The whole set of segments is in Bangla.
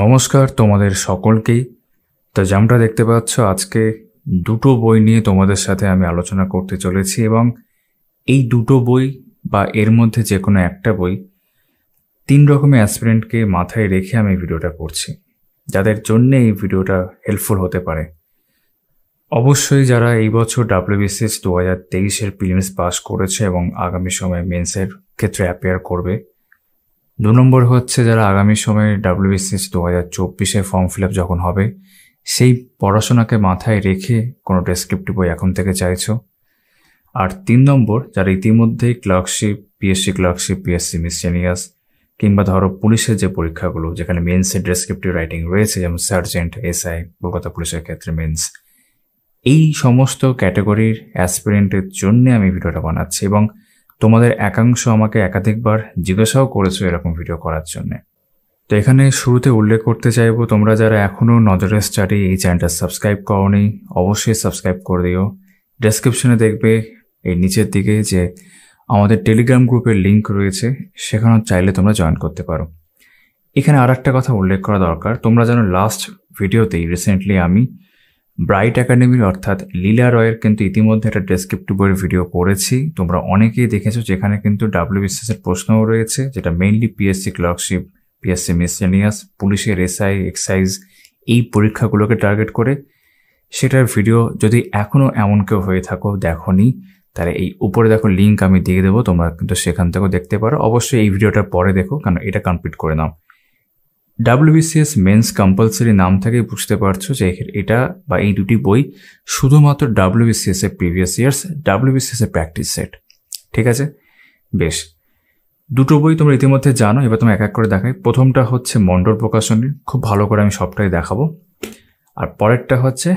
নমস্কার তোমাদের সকলকেই তো যেমনটা দেখতে পাচ্ছ আজকে দুটো বই নিয়ে তোমাদের সাথে আমি আলোচনা করতে চলেছি এবং এই দুটো বই বা এর মধ্যে যে কোনো একটা বই তিন রকমের অ্যাসপিরেন্টকে মাথায় রেখে আমি ভিডিওটা করছি যাদের জন্য এই ভিডিওটা হেল্পফুল হতে পারে অবশ্যই যারা এই বছর ডাব্লিউবিসিএস দু হাজার তেইশের প্রিলিমস পাস করেছে এবং আগামী সময়ে মেন্সের ক্ষেত্রে অ্যাপেয়ার করবে দু নম্বর হচ্ছে যারা আগামী সময়ে ডাব্লিউবিসিএস দু হাজার চব্বিশে ফর্ম ফিল আপ যখন হবে সেই পড়াশোনাকে মাথায় রেখে কোনো ডেসক্রিপটিভ বই এখন থেকে চাইছ আর তিন নম্বর যারা ইতিমধ্যেই clerkship PSC clerkship PSC miscellaneous কিংবা ধরো পুলিশের যে পরীক্ষাগুলো যেখানে মেন্সের ডেসক্রিপটিভ রাইটিং রয়েছে যেমন সার্জেন্ট এসআই কলকাতা পুলিশের ক্ষেত্রে মেন্স এই সমস্ত ক্যাটাগরির অ্যাসপিরেন্টের জন্য আমি ভিডিওটা বানাচ্ছি এবং তোমাদের একাংশ আমাকে একাধিকবার জিজ্ঞাসাও করেছো এরকম ভিডিও করার জন্য তো এখানে শুরুতে উল্লেখ করতে চাইবো তোমরা যারা এখনও নজরের স্টাডি এই চ্যানেলটা সাবস্ক্রাইব করনি অবশ্যই সাবস্ক্রাইব করে দিও ডেসক্রিপশনে দেখবে এই নিচের দিকে যে আমাদের টেলিগ্রাম গ্রুপের লিঙ্ক রয়েছে সেখানে চাইলে তোমরা জয়েন করতে পারো এখানে আর একটা কথা উল্লেখ করা দরকার তোমরা যেন লাস্ট ভিডিওতেই রিসেন্টলি আমি ব্রাইট একাডেমির অর্থাৎ লীলা রয়ের কিন্তু ইতিমধ্যে একটা ডেসক্রিপ্টিভ বইয়ের ভিডিও করেছি তোমরা অনেকেই দেখেছো যেখানে কিন্তু ডাব্লিউবিসিএস এর প্রশ্নও রয়েছে যেটা mainly PSC clerkship PSC miscellaneous পুলিশের এসআই এক্সাইজ এই পরীক্ষাগুলোকে টার্গেট করে সেটার ভিডিও যদি এখনও এমন কেউ হয়ে থাকো দেখনি তাহলে এই উপরে দেখো লিঙ্ক আমি দিয়ে দেবো তোমরা কিন্তু সেখান থেকেও দেখতে পারো অবশ্যই এই ভিডিওটার পরে দেখো কারণ এটা কমপ্লিট করে নাও ডাব্লিউবিসিএস মেন্স কম্পালসারি নাম থেকেই বুঝতে পারছো যে এটা বা এই দুটি বই শুধুমাত্র ডাব্লিউবিসিএস এর প্রিভিয়াস ইয়ার্স ডাব্লিউবিসিএস এর প্র্যাকটিস সেট ঠিক আছে বেশ দুটো বই তোমরা ইতিমধ্যে জানো এবার তোমরা এক এক করে দেখাই প্রথমটা হচ্ছে মণ্ডল প্রকাশনীর খুব ভালো করে আমি সবটাই দেখাবো আর পরেরটা হচ্ছে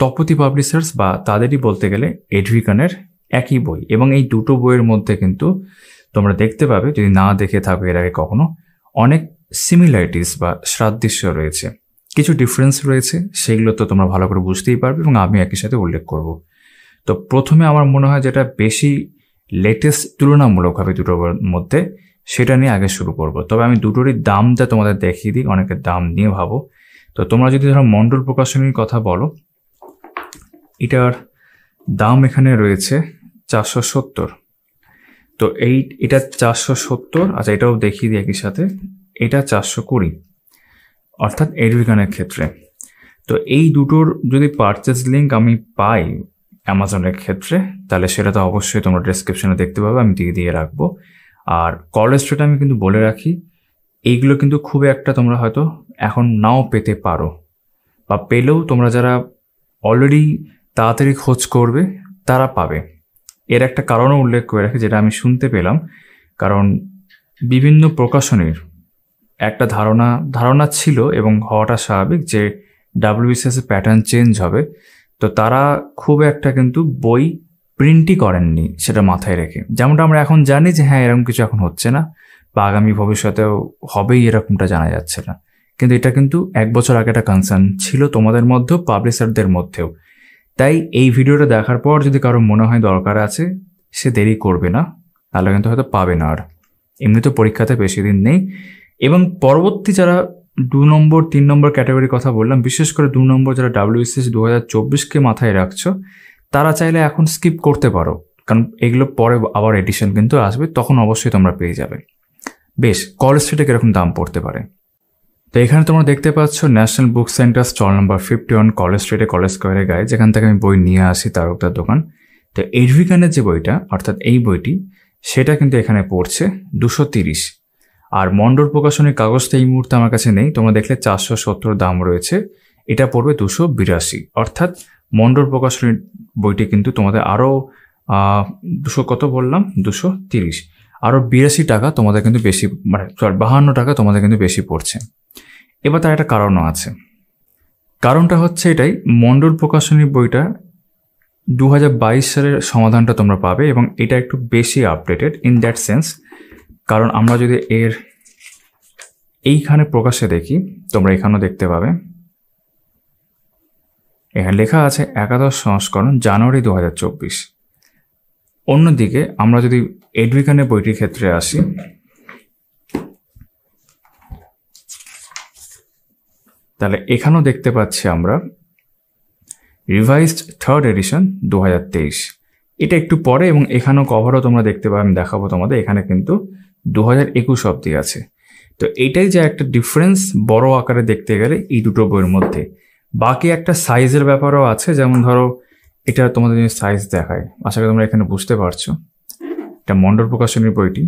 তপতি পাবলিশার্স বা তাদেরই বলতে গেলে এডভিকানের একই বই এবং এই দুটো বইয়ের মধ্যে কিন্তু তোমরা দেখতে পাবে যদি না দেখে থাকো এর আগে কখনো অনেক সিমিলারিটিস বা সাদৃশ্য রয়েছে কিছু ডিফারেন্স রয়েছে সেগুলো তো তোমরা ভালো করে বুঝতেই পারবে এবং আমি একই সাথে উল্লেখ করব তো প্রথমে আমার মনে হয় যেটা বেশি লেটেস্ট তুলনামূলকভাবে দুটোর মধ্যে সেটা নিয়ে আগে শুরু করব তবে আমি দুটোরই দামটা তোমাদের দেখিয়ে দিই অনেকের দাম নিয়ে ভাবো তো তোমরা যদি ধরো মণ্ডল প্রকাশনীর কথা বলো এটার দাম এখানে রয়েছে চারশো সত্তর তো এই এটা চারশো সত্তর আচ্ছা এটাও দেখিয়ে দিই একই সাথে এটা চারশো কুড়ি অর্থাৎ এডভিগানের ক্ষেত্রে তো এই দুটোর যদি পারচেস লিঙ্ক আমি পাই অ্যামাজনের ক্ষেত্রে তাহলে সেটা তো অবশ্যই তোমরা ডিসক্রিপশনে দেখতে পাবে আমি দিয়ে দিয়ে রাখবো আর কলেস্ট্রটা আমি কিন্তু বলে রাখি এইগুলো কিন্তু খুব একটা তোমরা হয়তো এখন নাও পেতে পারো বা পেলেও তোমরা যারা অলরেডি তাড়াতাড়ি খোঁজ করবে তারা পাবে এর একটা কারণও উল্লেখ করে রাখি যেটা আমি শুনতে পেলাম কারণ বিভিন্ন প্রকাশনীর একটা ধারণা ধারণা ছিল এবং হওয়াটা স্বাভাবিক যে ডাব্লিউবিসিএসের প্যাটার্ন চেঞ্জ হবে তো তারা খুব একটা কিন্তু বই প্রিন্টই করেননি সেটা মাথায় রেখে যেমনটা আমরা এখন জানি যে হ্যাঁ এরকম কিছু এখন হচ্ছে না বা আগামী ভবিষ্যতেও হবেই এরকমটা জানা যাচ্ছে না কিন্তু এটা কিন্তু এক বছর আগে একটা কনসার্ন ছিল তোমাদের মধ্যেও পাবলিশারদের মধ্যেও তাই এই ভিডিওটা দেখার পর যদি কারো মনে হয় দরকার আছে সে দেরি করবে না তাহলে কিন্তু হয়তো পাবে না আর এমনি তো পরীক্ষাতে বেশি দিন নেই এবং পরবর্তী যারা দু নম্বর তিন নম্বর ক্যাটাগরির কথা বললাম বিশেষ করে দু নম্বর যারা ডাব্লিউএসএস দু হাজার চব্বিশকে মাথায় রাখছো তারা চাইলে এখন স্কিপ করতে পারো কারণ এগুলো পরে আবার এডিশন কিন্তু আসবে তখন অবশ্যই তোমরা পেয়ে যাবে বেশ কলেজ স্ট্রিটে কীরকম দাম পড়তে পারে তো এখানে তোমরা দেখতে পাচ্ছ national book centre stall number fifty one college স্ট্রিটে কলেজ স্কোয়ারে গায়ে যেখান থেকে আমি বই নিয়ে আসি তারকদার দোকান তো এডভিকানের যে বইটা অর্থাৎ এই বইটি সেটা কিন্তু এখানে পড়ছে দুশো তিরিশ আর মন্ডল প্রকাশনের কাগজটা এই মুহূর্তে আমার কাছে নেই তোমরা দেখলে চারশো সত্তর দাম রয়েছে এটা পড়বে দুশো বিরাশি অর্থাৎ মন্ডল প্রকাশনীর বইটি কিন্তু তোমাদের আরও দুশো কত বললাম দুশো তিরিশ আরও বিরাশি টাকা তোমাদের কিন্তু বেশি মানে সরি বাহান্ন টাকা তোমাদের কিন্তু বেশি পড়ছে এবার তার একটা কারণও আছে কারণটা হচ্ছে এটাই মণ্ডল প্রকাশনী বইটা দু সালের সমাধানটা তোমরা পাবে এবং এটা একটু বেশি আপডেটেড ইন দ্যাট সেন্স কারণ আমরা যদি এর এইখানে প্রকাশে দেখি তোমরা এখানেও দেখতে পাবে এখানে লেখা আছে একাদশ সংস্করণ জানুয়ারি দু হাজার চব্বিশ অন্যদিকে আমরা যদি এডভিকানের বইটির ক্ষেত্রে আসি তাহলে এখানেও দেখতে পাচ্ছি আমরা রিভাইজড থার্ড এডিশন দু এটা একটু পরে এবং এখানেও কভারও তোমরা দেখতে পাবে আমি দেখাবো তোমাদের এখানে কিন্তু দু হাজার একুশ অব্দি আছে তো এইটাই যা একটা ডিফারেন্স বড় আকারে দেখতে গেলে এই দুটো বইয়ের মধ্যে বাকি একটা সাইজের ব্যাপারও আছে যেমন ধরো এটা তোমাদের যদি সাইজ দেখায় আশা করি তোমরা এখানে বুঝতে পারছো এটা মন্ডল প্রকাশনীর বইটি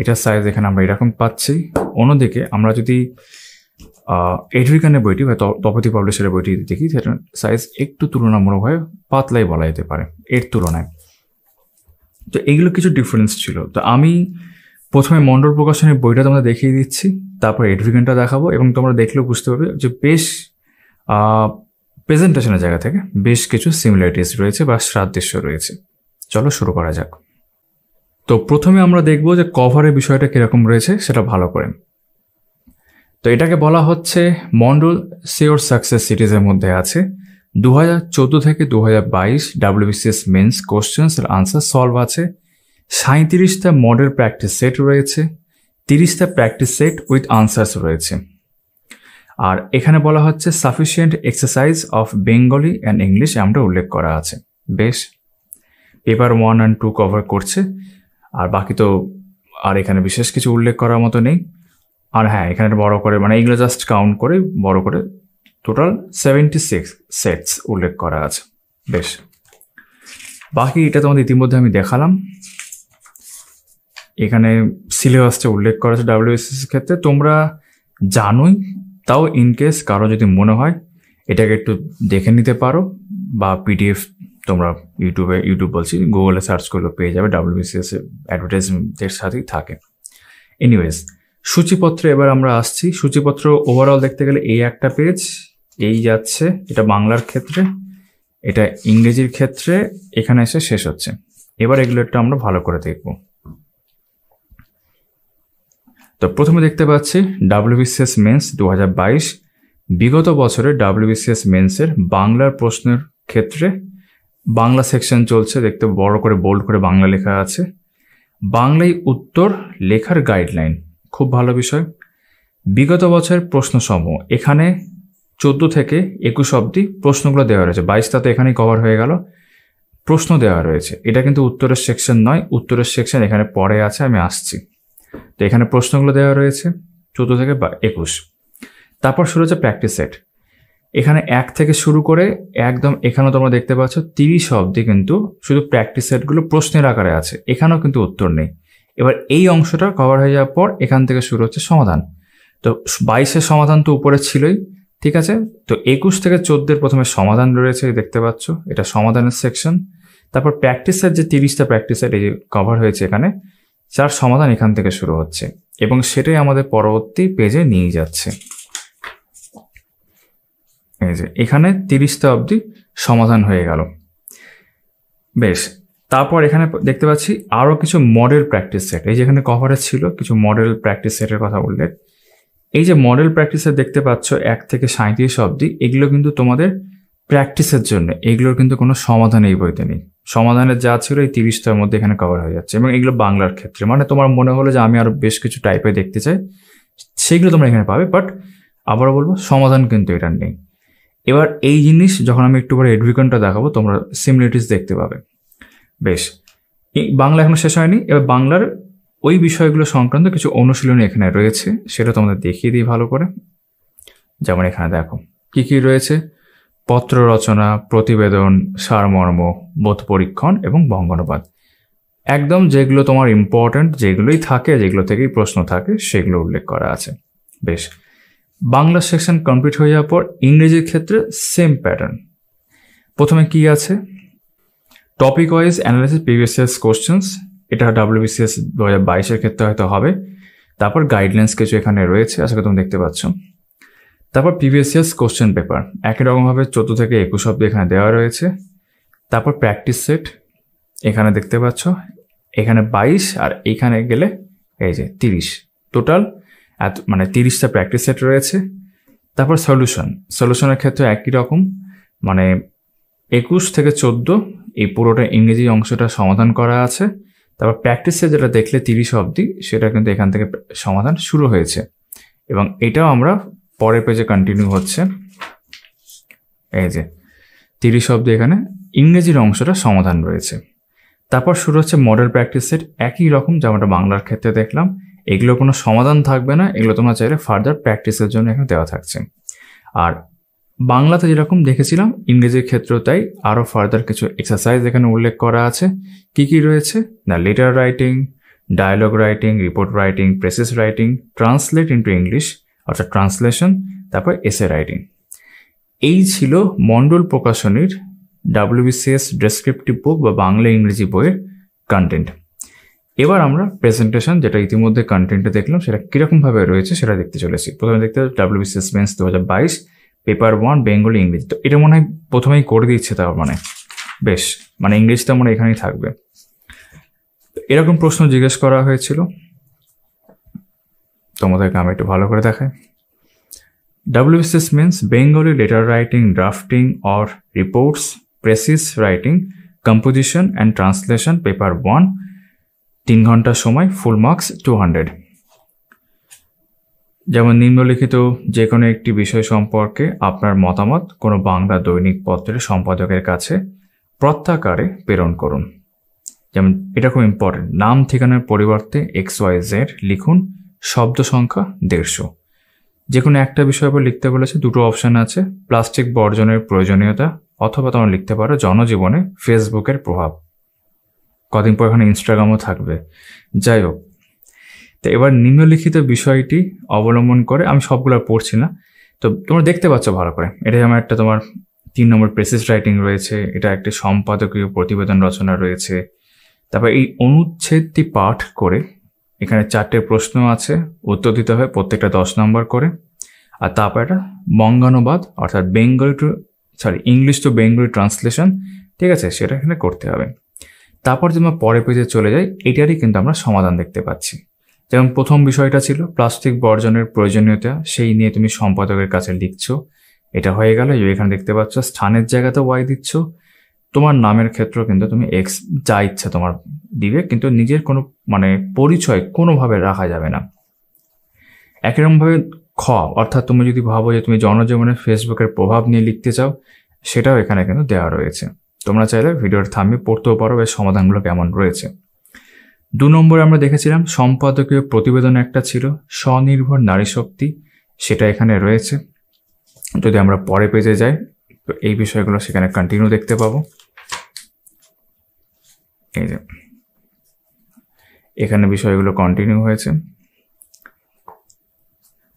এটা সাইজ এখানে আমরা এরকম পাচ্ছি অন্যদিকে আমরা যদি এডভিকানের বইটি বা তপতি পাবলিশারের বইটি দেখি সেটা সাইজ একটু তুলনামূলকভাবে পাতলাই বলা যেতে পারে এর তুলনায় তো এইগুলো কিছু ডিফারেন্স ছিল তো আমি প্রথমে মন্ডল প্রকাশনের বইটা তোমরা দেখিয়ে দিচ্ছি তারপর এডভিকেনটা দেখাবো এবং তোমরা দেখলেও বুঝতে পারবে যে বেশ প্রেজেন্টেশনের জায়গা থেকে বেশ কিছু সিমিলারিটিস রয়েছে বা সাদৃশ্য রয়েছে চলো শুরু করা যাক তো প্রথমে আমরা দেখব যে কভারের বিষয়টা কীরকম রয়েছে সেটা ভালো করে তো এটাকে বলা হচ্ছে মন্ডল সিওর সাকসেস সিরিজের মধ্যে আছে দু হাজার চোদ্দো থেকে দু হাজার বাইশ ডাব্লিউবিসিএস মেন্স কোশ্চেন্স এর আনসার সলভ আছে সাঁত্রিশটা মডেল প্র্যাকটিস সেট রয়েছে তিরিশটা প্র্যাকটিস সেট উইথ আনসার্স রয়েছে আর এখানে বলা হচ্ছে sufficient exercise of Bengali and English আমরা উল্লেখ করা আছে বেশ paper one and two cover করছে আর বাকি তো আর এখানে বিশেষ কিছু উল্লেখ করার মতো নেই আর হ্যাঁ এখানে বড় করে মানে এগুলো জাস্ট কাউন্ট করে বড় করে টোটাল সেভেন্টি সিক্স সেটস উল্লেখ করা আছে বেশ বাকি এটা তোমাদের ইতিমধ্যে আমি দেখালাম এখানে সিলেবাসটা উল্লেখ করা আছে ডাব্লিউএসএস ক্ষেত্রে তোমরা জানোই তাও ইনকেস কারো যদি মনে হয় এটাকে একটু দেখে নিতে পারো বা পিডিএফ তোমরা ইউটিউবে ইউটিউব বলছি গুগলে সার্চ করলে পেয়ে যাবে ডাব্লিউবিসিএস অ্যাডভার্টাইজমেন্টের সাথেই থাকে এনিওয়েজ সূচিপত্রে এবার আমরা আসছি সূচিপত্র ওভারঅল দেখতে গেলে এই একটা পেজ এই যাচ্ছে এটা বাংলার ক্ষেত্রে এটা ইংরেজির ক্ষেত্রে এখানে এসে শেষ হচ্ছে এবার এগুলো একটু আমরা ভালো করে দেখব তো প্রথমে দেখতে পাচ্ছি ডাব্লিউবিসিএস মেন্স দু বিগত বছরে ডাব্লিউবিসিএস মেন্সের বাংলার প্রশ্নের ক্ষেত্রে বাংলা সেকশন চলছে দেখতে বড় করে বোল্ড করে বাংলা লেখা আছে বাংলায় উত্তর লেখার গাইডলাইন খুব ভালো বিষয় বিগত বছরের প্রশ্নসমূহ এখানে চোদ্দো থেকে একুশ অবধি প্রশ্নগুলো দেওয়া রয়েছে বাইশটা তো এখানেই কভার হয়ে গেল প্রশ্ন দেওয়া রয়েছে এটা কিন্তু উত্তরের সেকশন নয় উত্তরের সেকশন এখানে পরে আছে আমি আসছি তো এখানে প্রশ্নগুলো দেওয়া রয়েছে চোদ্দো থেকে একুশ তারপর শুরু হচ্ছে প্র্যাকটিস সেট এখানে এক থেকে শুরু করে একদম এখানেও তোমরা দেখতে পাচ্ছ তিরিশ অব্দি কিন্তু শুধু প্র্যাকটিস সেটগুলো প্রশ্নের আকারে আছে এখানেও কিন্তু উত্তর নেই এবার এই অংশটা কভার হয়ে যাওয়ার পর এখান থেকে শুরু হচ্ছে সমাধান তো বাইশের সমাধান তো উপরে ছিলই ঠিক আছে তো একুশ থেকে চোদ্দের প্রথমে সমাধান রয়েছে দেখতে পাচ্ছ এটা সমাধানের সেকশন তারপর প্র্যাকটিসের যে তিরিশটা প্র্যাকটিসের এই কভার হয়েছে এখানে যার সমাধান এখান থেকে শুরু হচ্ছে এবং সেটাই আমাদের পরবর্তী পেজে নিয়ে যাচ্ছে এই যে এখানে তিরিশটা অবধি সমাধান হয়ে গেল বেশ তারপর এখানে দেখতে পাচ্ছি আরও কিছু মডেল প্র্যাকটিস সেট এই যেখানে কভারে ছিল কিছু মডেল প্র্যাকটিস সেটের কথা উল্লেখ এই যে মডেল প্র্যাকটিসে দেখতে পাচ্ছ এক থেকে সাঁত্রিশ অব্দি এগুলো কিন্তু তোমাদের প্র্যাকটিসের জন্য এগুলোর কিন্তু কোনো সমাধান এই বইতে নেই সমাধানের যা ছিল এই তিরিশটার মধ্যে এখানে কভার হয়ে যাচ্ছে এবং এগুলো বাংলার ক্ষেত্রে মানে তোমার মনে হলো যে আমি আরও বেশ কিছু টাইপে দেখতে চাই সেগুলো তোমরা এখানে পাবে বাট আবারও বলবো সমাধান কিন্তু এটার নেই এবার এই জিনিস যখন আমি একটু পরে এডভিকনটা দেখাবো তোমরা সিমিলারিটিস দেখতে পাবে বেশ বাংলা এখনো শেষ হয়নি এবার বাংলার ওই বিষয়গুলো সংক্রান্ত কিছু অনুশীলনী এখানে রয়েছে সেটা তোমাদের দেখিয়ে দিই ভালো করে যেমন এখানে দেখো কি কি রয়েছে পত্র রচনা প্রতিবেদন সারমর্ম বোধ পরীক্ষণ এবং বঙ্গানুবাদ একদম যেগুলো তোমার ইম্পর্ট্যান্ট যেগুলোই থাকে যেগুলো থেকেই প্রশ্ন থাকে সেগুলো উল্লেখ করা আছে বেশ বাংলা সেকশন কমপ্লিট হয়ে যাওয়ার পর ইংরেজির ক্ষেত্রে সেম প্যাটার্ন প্রথমে কি আছে topic wise analysis previous questions এটা ডাব্লিউবিসিএস দু হাজার বাইশের ক্ষেত্রে হয়তো হবে তারপর গাইডলাইন্স কিছু এখানে রয়েছে আশা করি তুমি দেখতে পাচ্ছ তারপর প্রিভিয়াস ইয়ার্স কোশ্চেন পেপার একই রকমভাবে চোদ্দো থেকে একুশ অব্দি এখানে দেওয়া রয়েছে তারপর প্র্যাকটিস সেট এখানে দেখতে পাচ্ছ এখানে বাইশ আর এখানে গেলে এই যে তিরিশ টোটাল এত মানে তিরিশটা প্র্যাকটিস সেট রয়েছে তারপর সলিউশন সলিউশনের ক্ষেত্রে একই রকম মানে একুশ থেকে চোদ্দো এই পুরোটা ইংরেজি অংশটা সমাধান করা আছে তারপর প্র্যাকটিসে যেটা দেখলে তিরিশ অবধি সেটা কিন্তু এখান থেকে সমাধান শুরু হয়েছে এবং এটাও আমরা পরের পেজে কন্টিনিউ হচ্ছে এই যে তিরিশ অবধি এখানে ইংরেজির অংশটা সমাধান রয়েছে তারপর শুরু হচ্ছে মডেল প্র্যাকটিসের একই রকম আমরা বাংলার ক্ষেত্রে দেখলাম এগুলো কোনো সমাধান থাকবে না এগুলো তোমরা চাইলে ফার্দার প্র্যাকটিসের জন্য এখানে দেওয়া থাকছে আর বাংলাতে যেরকম দেখেছিলাম ইংরেজির ক্ষেত্রেও তাই আরও ফার্দার কিছু এক্সারসাইজ এখানে উল্লেখ করা আছে কি কি রয়েছে না letter writing dialogue writing report writing precis writing translate into English অর্থাৎ ট্রান্সলেশন তারপর এসে রাইটিং এই ছিল মন্ডল প্রকাশনীর ডাব্লিউবিসিএস ডেসক্রিপটিভ বুক বা বাংলা ইংরেজি বইয়ের কন্টেন্ট এবার আমরা প্রেজেন্টেশন যেটা ইতিমধ্যে কন্টেন্টে দেখলাম সেটা কীরকমভাবে রয়েছে সেটা দেখতে চলেছি প্রথমে দেখতে ডাব্লিউবিসিএস মেন্স দু হাজার বাইশ পেপার ওয়ান বেঙ্গলি ইংরেজি তো এটা মনে হয় প্রথমেই করে দিচ্ছে তার মানে বেশ মানে তো মনে এখানেই থাকবে এরকম প্রশ্ন জিজ্ঞেস করা হয়েছিল তোমাদেরকে আমি একটু ভালো করে দেখাই WSS means Bengali letter writing drafting or reports precis writing composition and translation paper one তিন ঘন্টা সময় ফুল মার্কস টু হান্ড্রেড যেমন নিম্নলিখিত যে কোনো একটি বিষয় সম্পর্কে আপনার মতামত কোনো বাংলা দৈনিক পত্রের সম্পাদকের কাছে প্রত্যাকারে প্রেরণ করুন যেমন এটা খুব ইম্পর্টেন্ট নাম ঠিকানার পরিবর্তে এক্স ওয়াই জেড লিখুন শব্দ সংখ্যা দেড়শো যে কোনো একটা বিষয় উপর লিখতে বলেছে দুটো অপশান আছে প্লাস্টিক বর্জনের প্রয়োজনীয়তা অথবা তোমরা লিখতে পারো জনজীবনে ফেসবুকের প্রভাব কদিন পর এখানে ইনস্টাগ্রামও থাকবে যাই হোক তো এবার নিম্নলিখিত বিষয়টি অবলম্বন করে আমি সবগুলো পড়ছি না তো তোমরা দেখতে পাচ্ছ ভালো করে এটাই আমার একটা তোমার তিন নম্বর প্রেসেস রাইটিং রয়েছে এটা একটি সম্পাদকীয় প্রতিবেদন রচনা রয়েছে তারপর এই অনুচ্ছেদটি পাঠ করে এখানে চারটে প্রশ্ন আছে উত্তর দিতে হয় প্রত্যেকটা দশ নম্বর করে আর তারপর এটা বঙ্গানুবাদ অর্থাৎ Bengali to sorry English to Bengali translation ঠিক আছে সেটা এখানে করতে হবে তারপর যদি আমরা পরে পেজে চলে যাই এটারই কিন্তু আমরা সমাধান দেখতে পাচ্ছি যেমন প্রথম বিষয়টা ছিল প্লাস্টিক বর্জনের প্রয়োজনীয়তা সেই নিয়ে তুমি সম্পাদকের কাছে লিখছো এটা হয়ে গেল এখানে দেখতে পাচ্ছ স্থানের জায়গাতে ওয়াই দিচ্ছ তোমার নামের ক্ষেত্রেও কিন্তু তুমি এক্স যা ইচ্ছা তোমার দিবে কিন্তু নিজের কোনো মানে পরিচয় কোনোভাবে রাখা যাবে না একইরকমভাবে খ অর্থাৎ তুমি যদি ভাবো যে তুমি জনজীবনে ফেসবুকের প্রভাব নিয়ে লিখতে চাও সেটাও এখানে কিন্তু দেওয়া রয়েছে তোমরা চাইলে ভিডিওর থামিয়ে পড়তেও পারো এর সমাধানগুলো কেমন রয়েছে দু নম্বরে আমরা দেখেছিলাম সম্পাদকীয় প্রতিবেদন একটা ছিল স্বনির্ভর নারী শক্তি সেটা এখানে রয়েছে যদি আমরা পরে পেজে যাই তো এই বিষয়গুলো সেখানে কন্টিনিউ দেখতে পাবো এই যে এখানে বিষয়গুলো কন্টিনিউ হয়েছে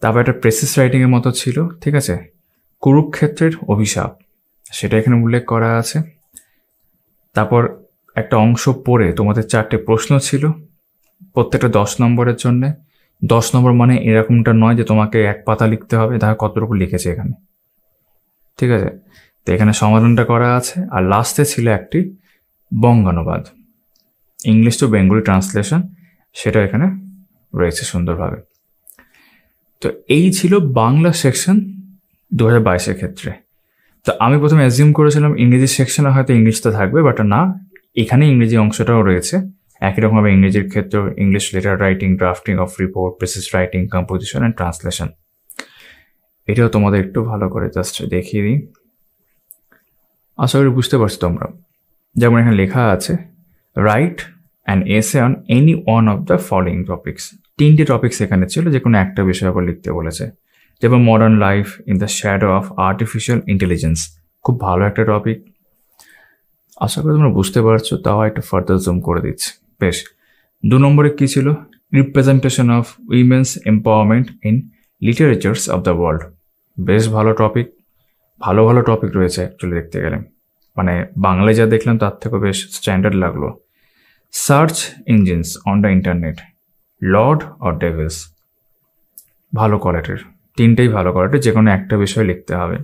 তারপর একটা প্রেসিস রাইটিংয়ের মতো ছিল ঠিক আছে কুরুক্ষেত্রের অভিশাপ সেটা এখানে উল্লেখ করা আছে তারপর একটা অংশ পড়ে তোমাদের চারটে প্রশ্ন ছিল প্রত্যেকটা দশ নম্বরের জন্যে দশ নম্বর মানে এরকমটা নয় যে তোমাকে এক পাতা লিখতে হবে দেখা কতটুকু লিখেছে এখানে ঠিক আছে তো এখানে সমাধানটা করা আছে আর লাস্টে ছিল একটি বঙ্গানুবাদ ইংলিশ টু বেঙ্গলি ট্রান্সলেশন সেটা এখানে রয়েছে সুন্দরভাবে তো এই ছিল বাংলা সেকশন দু হাজার বাইশের ক্ষেত্রে তো আমি প্রথমে অ্যাজিউম করেছিলাম ইংরেজি সেকশনে হয়তো ইংলিশটা থাকবে বাট না এখানে ইংরেজি অংশটাও রয়েছে একই রকমভাবে ইংরেজির ক্ষেত্রে English letter writing drafting of report precis writing composition and translation এটাও তোমাদের একটু ভালো করে জাস্ট দেখিয়ে দিই আশা করি বুঝতে পারছো তোমরা যেমন এখানে লেখা আছে write and essay on any one of the following topics তিনটি টপিক্স এখানে ছিল যে কোনো একটা বিষয় আবার লিখতে বলেছে যেমন modern life in the shadow of artificial intelligence খুব ভালো একটা টপিক আশা করি তোমরা বুঝতে পারছো তাও একটু ফার্দার জুম করে দিচ্ছি বেশ দু নম্বরে কী ছিল representation of women's empowerment in literatures of the world বেশ ভালো টপিক ভালো ভালো টপিক রয়েছে অ্যাকচুয়ালি দেখতে গেলে মানে বাংলায় যা দেখলাম তার থেকেও বেশ স্ট্যান্ডার্ড লাগলো search engines on the internet lord or devils ভালো কোয়ালিটির তিনটেই ভালো কোয়ালিটির যে কোনো একটা বিষয় লিখতে হবে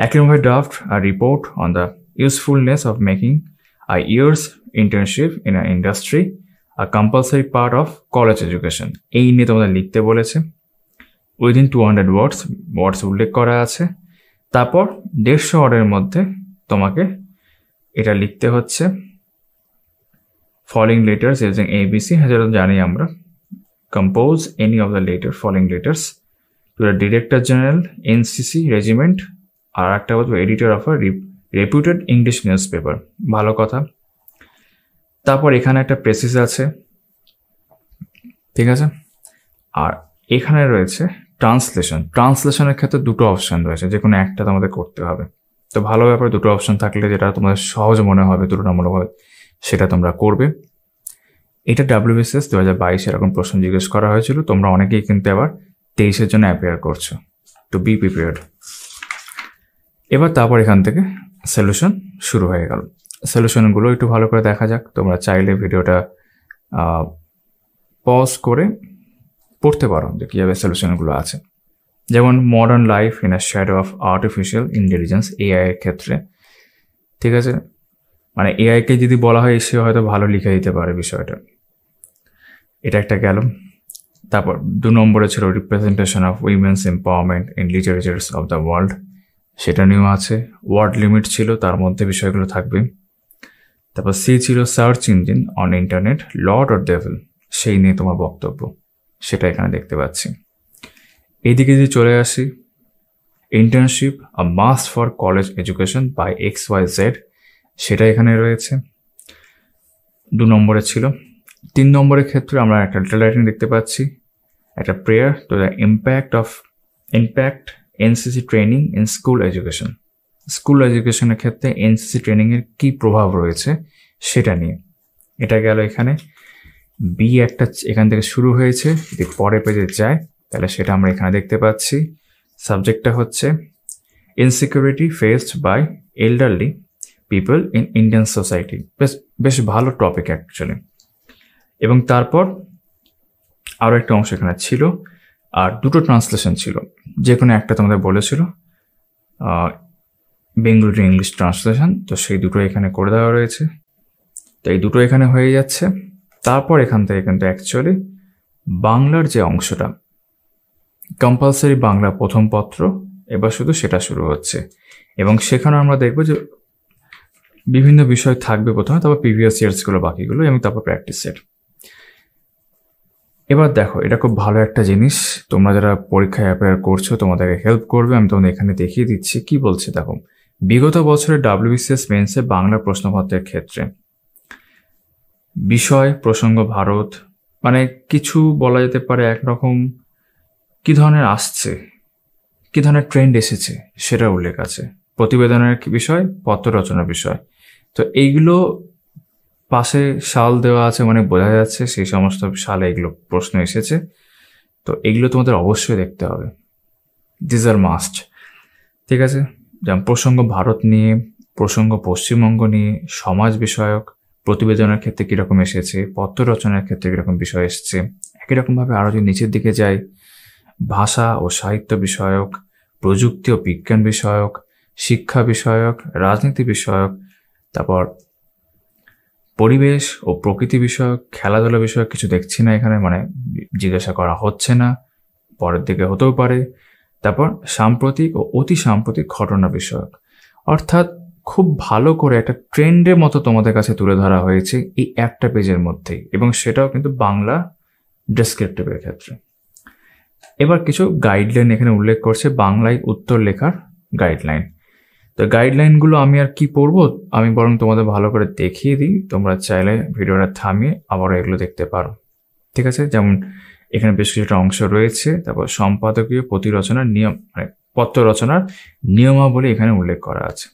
অ্যাকিমভাই ড্রাফট আর report on the usefulness of making a year's internship in an industry a compulsory part of college education এই নিয়ে তোমাদের লিখতে বলেছে within two hundred words words উল্লেখ করা আছে তারপর দেড়শো ওয়ার্ডের মধ্যে তোমাকে এটা লিখতে হচ্ছে ফলিং লেটার্স ইউজিং এবিসি হ্যাঁ যেটা জানি আমরা compose any of the letter following letters to the director general NCC regiment আর একটা বলবো editor of a reputed English news paper ভালো কথা তারপর এখানে একটা প্রেসিস আছে ঠিক আছে আর এখানে রয়েছে ট্রান্সলেশন ট্রান্সলেশনের ক্ষেত্রে দুটো অপশান রয়েছে যে কোনো একটা তোমাদের করতে হবে তো ভালো ব্যাপারে দুটো অপশান থাকলে যেটা তোমাদের সহজ মনে হবে তুলনামূলকভাবে সেটা তোমরা করবে এটা ডাব্লিউবিসিএস দু হাজার বাইশে এরকম প্রশ্ন জিজ্ঞেস করা হয়েছিল তোমরা অনেকেই কিন্তু আবার তেইশের জন্য অ্যাপেয়ার করছো টু বি প্রিপেয়ার্ড এবার তারপর এখান থেকে সলিউশন শুরু হয়ে গেল সলিউশনগুলো একটু ভালো করে দেখা যাক তোমরা চাইলে ভিডিওটা পজ করে পড়তে পারো যে কীভাবে সলিউশনগুলো আছে যেমন modern life in a shadow of artificial intelligence AI এর ক্ষেত্রে ঠিক আছে মানে এআইকে যদি বলা হয় সে হয়তো ভালো লিখে দিতে পারে বিষয়টা এটা একটা গেল তারপর দু নম্বরে ছিল representation of women's empowerment in literatures of the world সেটা নিয়েও আছে ওয়ার্ড লিমিট ছিল তার মধ্যে বিষয়গুলো থাকবে তারপর সি ছিল search engine on internet lord or devil সেই নিয়ে তোমার বক্তব্য সেটা এখানে দেখতে পাচ্ছি এদিকে যদি চলে আসি internship a must for college education by X Y Z সেটা এখানে রয়েছে দু নম্বরে ছিল তিন নম্বরের ক্ষেত্রে আমরা একটা লেটার রাইটিং দেখতে পাচ্ছি একটা prayer to the impact of impact NCC training in school education school এডুকেশনের ক্ষেত্রে এনসিসি ট্রেনিংয়ের কি প্রভাব রয়েছে সেটা নিয়ে এটা গেল এখানে বি একটা এখান থেকে শুরু হয়েছে যদি পরে পেজে যায় তাহলে সেটা আমরা এখানে দেখতে পাচ্ছি সাবজেক্টটা হচ্ছে insecurity faced by elderly people in Indian society বেশ বেশ ভালো টপিক অ্যাকচুয়ালি এবং তারপর আরও একটা অংশ এখানে ছিল আর দুটো ট্রান্সলেশন ছিল যে কোনো একটা তোমাদের বলেছিল বেঙ্গল টু ইংলিশ ট্রান্সলেশন তো সেই দুটো এখানে করে দেওয়া রয়েছে তো এই দুটো এখানে হয়ে যাচ্ছে তারপর এখান থেকে কিন্তু অ্যাকচুয়ালি বাংলার যে অংশটা কম্পালসারি বাংলা প্রথম পত্র এবার শুধু সেটা শুরু হচ্ছে এবং সেখানে আমরা দেখব যে বিভিন্ন বিষয় থাকবে প্রথমে তারপর প্রিভিয়াস ইয়ার্সগুলো বাকিগুলো এবং তারপর প্র্যাকটিসের এবার দেখো এটা খুব ভালো একটা জিনিস তোমরা যারা পরীক্ষায় অ্যাপেয়ার করছো তোমাদেরকে হেল্প করবে আমি তোমাদের এখানে দেখিয়ে দিচ্ছি কি বলছে দেখো বিগত বছরের ডাব্লিউবিসিএস মেন্সে বাংলা প্রশ্নপত্রের ক্ষেত্রে বিষয় প্রসঙ্গ ভারত মানে কিছু বলা যেতে পারে একরকম কি ধরনের আসছে কি ধরনের ট্রেন্ড এসেছে সেটা উল্লেখ আছে প্রতিবেদনের বিষয় পত্র রচনার বিষয় তো এইগুলো পাশে শাল দেওয়া আছে মানে বোঝা যাচ্ছে সেই সমস্ত শালে এগুলো প্রশ্ন এসেছে তো এগুলো তোমাদের অবশ্যই দেখতে হবে দিজ আর মাস্ট ঠিক আছে যেমন প্রসঙ্গ ভারত নিয়ে প্রসঙ্গ পশ্চিমবঙ্গ নিয়ে সমাজ বিষয়ক প্রতিবেদনের ক্ষেত্রে কীরকম এসেছে পত্র রচনার ক্ষেত্রে কীরকম বিষয় এসেছে একই রকমভাবে আরও যদি নিচের দিকে যাই ভাষা ও সাহিত্য বিষয়ক প্রযুক্তি ও বিজ্ঞান বিষয়ক শিক্ষা বিষয়ক রাজনীতি বিষয়ক তারপর পরিবেশ ও প্রকৃতি বিষয়ক খেলাধুলা বিষয়ক কিছু দেখছি না এখানে মানে জিজ্ঞাসা করা হচ্ছে না পরের দিকে হতেও পারে তারপর সাম্প্রতিক ও অতি সাম্প্রতিক ঘটনা বিষয়ক অর্থাৎ খুব ভালো করে একটা ট্রেন্ডের মতো তোমাদের কাছে তুলে ধরা হয়েছে এই একটা পেজের মধ্যেই এবং সেটাও কিন্তু বাংলা ডেসক্রিপটিভের ক্ষেত্রে এবার কিছু গাইডলাইন এখানে উল্লেখ করছে বাংলায় উত্তর লেখার গাইডলাইন তো গাইডলাইনগুলো আমি আর কি পড়ব আমি বরং তোমাদের ভালো করে দেখিয়ে দিই তোমরা চাইলে ভিডিওটা থামিয়ে আবারও এগুলো দেখতে পারো ঠিক আছে যেমন এখানে বেশ কিছুটা অংশ রয়েছে তারপর সম্পাদকীয় প্রতিরচনার নিয়ম মানে পত্র রচনার নিয়মাবলী এখানে উল্লেখ করা আছে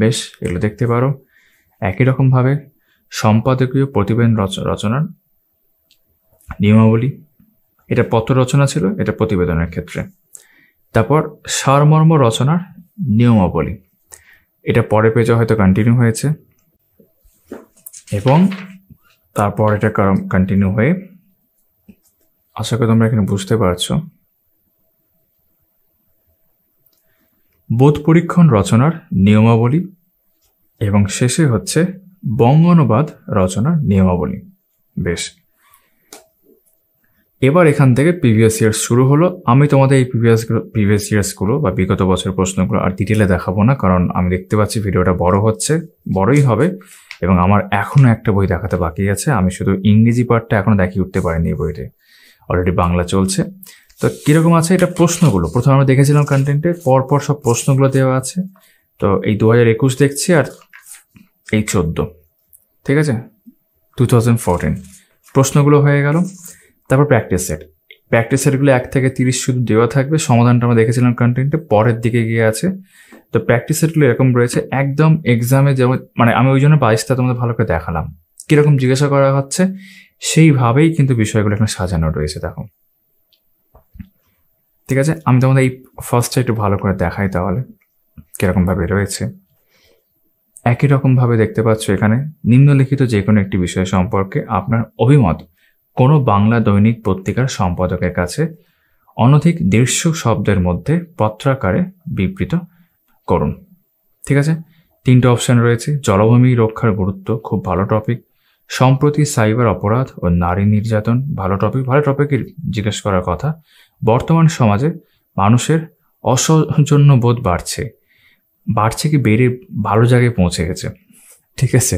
বেশ এগুলো দেখতে পারো একই রকমভাবে সম্পাদকীয় প্রতিবেদন রচনার নিয়মাবলী এটা পত্র রচনা ছিল এটা প্রতিবেদনের ক্ষেত্রে তারপর সারমর্ম রচনার নিয়মাবলী এটা পরে পেজে হয়তো কন্টিনিউ হয়েছে এবং তারপর এটা কন্টিনিউ হয়ে আশা করি তোমরা এখানে বুঝতে পারছো বোধ পরীক্ষণ রচনার নিয়মাবলী এবং শেষে হচ্ছে বঙ্গ অনুবাদ রচনার নিয়মাবলী বেশ এবার এখান থেকে প্রিভিয়াস ইয়ার্স শুরু হলো আমি তোমাদের এই প্রিভিয়াস প্রিভিয়াস ইয়ার্সগুলো বা বিগত বছর প্রশ্নগুলো আর ডিটেলে দেখাবো না কারণ আমি দেখতে পাচ্ছি ভিডিওটা বড় হচ্ছে বড়ই হবে এবং আমার এখনও একটা বই দেখাতে বাকি আছে আমি শুধু ইংরেজি পার্টটা এখনও দেখিয়ে উঠতে পারিনি এই বইতে অলরেডি বাংলা চলছে তো কীরকম আছে এটা প্রশ্নগুলো প্রথমে আমরা দেখেছিলাম কন্টেন্টে পরপর সব প্রশ্নগুলো দেওয়া আছে তো এই দু হাজার একুশ দেখছি আর এই চোদ্দো ঠিক আছে টু থাউজেন্ড ফোরটিন প্রশ্নগুলো হয়ে গেল তারপর প্র্যাকটিস সেট প্র্যাকটিস সেটগুলো এক থেকে তিরিশ শুধু দেওয়া থাকবে সমাধানটা আমরা দেখেছিলাম কন্টেন্টে পরের দিকে গিয়ে আছে তো প্র্যাকটিস সেটগুলো এরকম রয়েছে একদম এক্সামে যেমন মানে আমি ওই জন্য বাইশটা তোমাদের ভালো করে দেখালাম কীরকম জিজ্ঞাসা করা হচ্ছে সেইভাবেই কিন্তু বিষয়গুলো এখানে সাজানো রয়েছে দেখো ঠিক আছে আমি তোমাদের এই ফার্স্টটা একটু ভালো করে দেখাই তাহলে কীরকমভাবে রয়েছে একই রকমভাবে দেখতে পাচ্ছ এখানে নিম্নলিখিত যে কোনো একটি বিষয় সম্পর্কে আপনার অভিমত কোনো বাংলা দৈনিক পত্রিকার সম্পাদকের কাছে অনধিক দৃশ্য শব্দের মধ্যে পত্রাকারে বিবৃত করুন ঠিক আছে তিনটে অপশান রয়েছে জলভূমি রক্ষার গুরুত্ব খুব ভালো টপিক সম্প্রতি সাইবার অপরাধ ও নারী নির্যাতন ভালো টপিক ভালো টপিকের জিজ্ঞেস করার কথা বর্তমান সমাজে মানুষের অসৌজন্য বোধ বাড়ছে বাড়ছে কি বেড়ে ভালো জায়গায় পৌঁছে গেছে ঠিক আছে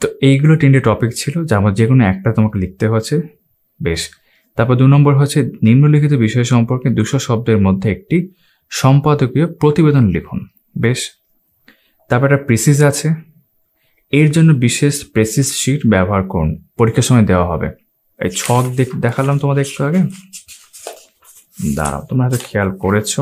তো এইগুলো তিনটে টপিক ছিল যার মধ্যে যে কোনো একটা তোমাকে লিখতে হচ্ছে বেশ তারপর দু নম্বর হচ্ছে নিম্নলিখিত বিষয় সম্পর্কে দুশো শব্দের মধ্যে একটি সম্পাদকীয় প্রতিবেদন লিখুন বেশ তারপর একটা প্রেসিস আছে এর জন্য বিশেষ প্রেসিস শিট ব্যবহার করুন পরীক্ষার সময় দেওয়া হবে এই ছক দেখালাম তোমাদের একটু আগে দাঁড়াও তোমরা হয়তো খেয়াল করেছো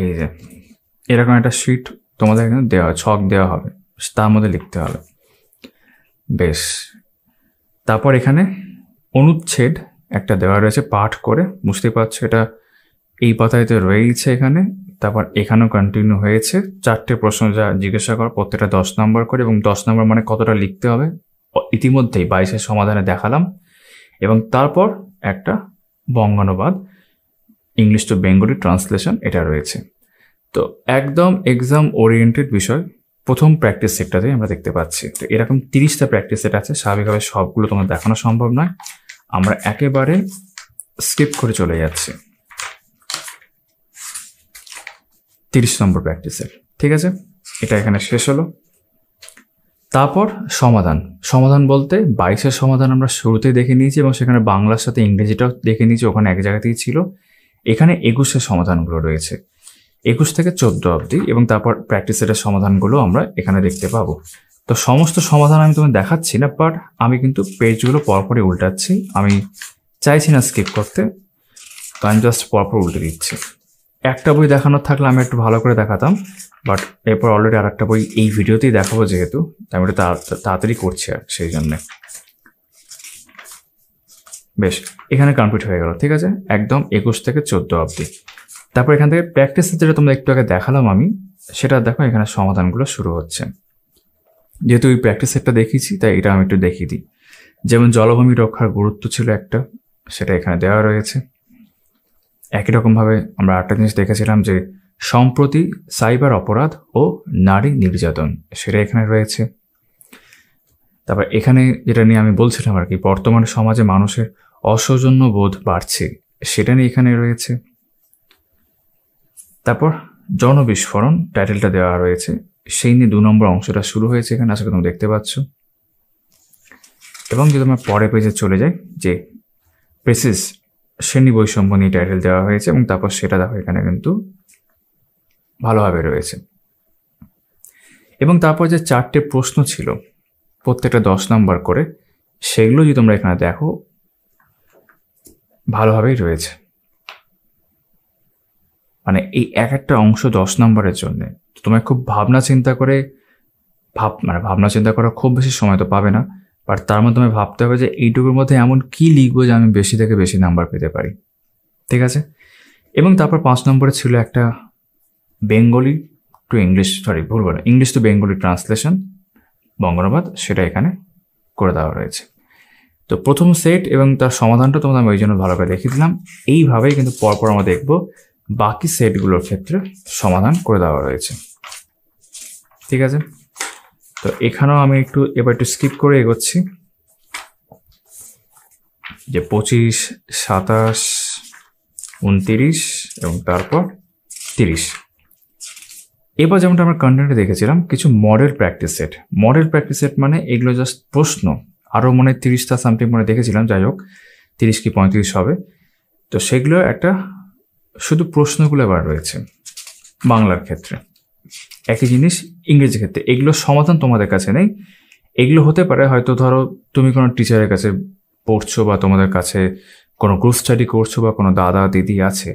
এই যে এরকম একটা শিট তোমাদের এখানে দেওয়া ছক দেওয়া হবে তার মধ্যে লিখতে হবে বেশ তারপর এখানে অনুচ্ছেদ একটা দেওয়া রয়েছে পাঠ করে বুঝতে পারছো এটা এই পাতায় তো রয়েছে এখানে তারপর এখানেও কন্টিনিউ হয়েছে চারটে প্রশ্ন যা জিজ্ঞাসা করা প্রত্যেকটা দশ নম্বর করে এবং দশ নম্বর মানে কতটা লিখতে হবে ইতিমধ্যেই বাইশের সমাধানে দেখালাম এবং তারপর একটা বঙ্গানুবাদ ইংলিশ টু বেঙ্গলি ট্রান্সলেশন এটা রয়েছে তো একদম এক্সাম ওরিয়েন্টেড বিষয় প্রথম প্র্যাকটিস সেটটাতে আমরা দেখতে পাচ্ছি তো এরকম তিরিশটা প্র্যাকটিস সেট আছে স্বাভাবিকভাবে সবগুলো তোমার দেখানো সম্ভব নয় আমরা একেবারে স্কিপ করে চলে যাচ্ছি তিরিশ নম্বর প্র্যাকটিস সেট ঠিক আছে এটা এখানে শেষ হলো তারপর সমাধান সমাধান বলতে বাইশের সমাধান আমরা শুরুতেই দেখে নিয়েছি এবং সেখানে বাংলার সাথে ইংরেজিটাও দেখে নিয়েছি ওখানে এক জায়গাতেই ছিল এখানে একুশের সমাধানগুলো রয়েছে একুশ থেকে চোদ্দ অবধি এবং তারপর প্র্যাকটিস সেটের সমাধানগুলো আমরা এখানে দেখতে পাবো তো সমস্ত সমাধান আমি তোমাকে দেখাচ্ছি না বাট আমি কিন্তু পেজগুলো পরপরই উল্টাচ্ছি আমি চাইছি না স্কিপ করতে তো আমি জাস্ট পরপর উল্টে দিচ্ছি একটা বই দেখানোর থাকলে আমি একটু ভালো করে দেখাতাম বাট এরপর অলরেডি আর একটা বই এই ভিডিওতেই দেখাবো যেহেতু আমি একটু তাড়াতাড়ি করছি আর সেই জন্যে বেশ এখানে কমপ্লিট হয়ে গেল ঠিক আছে একদম একুশ থেকে চোদ্দো অবধি তারপর এখান থেকে প্র্যাকটিসে যেটা তোমরা একটু আগে দেখালাম আমি সেটা দেখো এখানে সমাধানগুলো শুরু হচ্ছে যেহেতু ওই প্র্যাকটিস সেটটা দেখিয়েছি তাই এটা আমি একটু দেখিয়ে দিই যেমন জলভূমি রক্ষার গুরুত্ব ছিল একটা সেটা এখানে দেওয়া রয়েছে একই রকমভাবে আমরা আটটা জিনিস দেখেছিলাম যে সম্প্রতি সাইবার অপরাধ ও নারী নির্যাতন সেটা এখানে রয়েছে তারপর এখানে যেটা নিয়ে আমি বলছিলাম আর কি বর্তমানে সমাজে মানুষের অসৌজন্য বোধ বাড়ছে সেটা নিয়ে এখানে রয়েছে তারপর জনবিস্ফোরণ টাইটেলটা দেওয়া রয়েছে সেই নিয়ে দু নম্বর অংশটা শুরু হয়েছে এখানে আশা করি তুমি দেখতে পাচ্ছ এবং যদি আমরা পরে পেজে চলে যাই যে পেসিস শ্রেণী বৈষম্য নিয়ে টাইটেল দেওয়া হয়েছে এবং তারপর সেটা দেখো এখানে কিন্তু ভালোভাবে রয়েছে এবং তারপর যে চারটে প্রশ্ন ছিল প্রত্যেকটা দশ নম্বর করে সেগুলো যদি তোমরা এখানে দেখো ভালোভাবেই রয়েছে মানে এই এক একটা অংশ দশ নম্বরের জন্যে তোমায় খুব ভাবনা চিন্তা করে ভাব মানে ভাবনা চিন্তা করা খুব বেশি সময় তো পাবে না বাট তার মধ্যে তোমায় ভাবতে হবে যে এইটুকুর মধ্যে এমন কি লিখবো যে আমি বেশি থেকে বেশি নাম্বার পেতে পারি ঠিক আছে এবং তারপর পাঁচ নম্বরে ছিল একটা বেঙ্গলি টু ইংলিশ সরি ভুল বলো ইংলিশ টু বেঙ্গলি ট্রান্সলেশন বঙ্গানুবাদ সেটা এখানে করে দেওয়া রয়েছে তো প্রথম সেট এবং তার সমাধানটা তোমাদের আমি ওই জন্য ভালো করে দেখে দিলাম এইভাবেই কিন্তু পরপর আমরা দেখব বাকি সেটগুলোর ক্ষেত্রে সমাধান করে দেওয়া রয়েছে ঠিক আছে তো এখানেও আমি একটু এবার একটু স্কিপ করে এগোচ্ছি যে পঁচিশ সাতাশ উনতিরিশ এবং তারপর তিরিশ এবার যেমনটা আমরা কন্টেন্টে দেখেছিলাম কিছু model practice set model practice set মানে এগুলো জাস্ট প্রশ্ন আরও মনে তিরিশটা সামথিং মনে দেখেছিলাম যাই হোক তিরিশ কি পঁয়ত্রিশ হবে তো সেগুলো একটা শুধু প্রশ্নগুলো এবার রয়েছে বাংলার ক্ষেত্রে একই জিনিস ইংরেজি ক্ষেত্রে এগুলোর সমাধান তোমাদের কাছে নেই এগুলো হতে পারে হয়তো ধরো তুমি কোনো টিচারের কাছে পড়ছো বা তোমাদের কাছে কোনো গ্রুপ স্টাডি করছো বা কোনো দাদা দিদি আছে